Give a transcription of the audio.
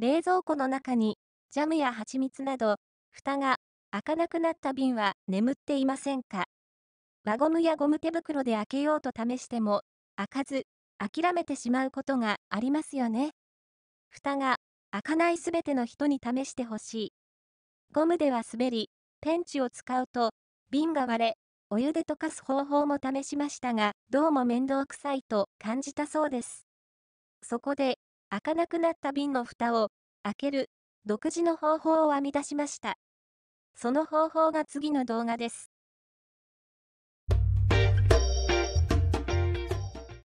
冷蔵庫の中にジャムや蜂蜜など、蓋が開かなくなった瓶は眠っていませんか輪ゴムやゴム手袋で開けようと試しても、開かず、諦めてしまうことがありますよね。蓋が開かないすべての人に試してほしい。ゴムでは滑り、ペンチを使うと、瓶が割れ、お湯で溶かす方法も試しましたが、どうも面倒くさいと感じたそうです。そこで、開かなくなった瓶の蓋を開ける独自の方法を編み出しました。その方法が次の動画です。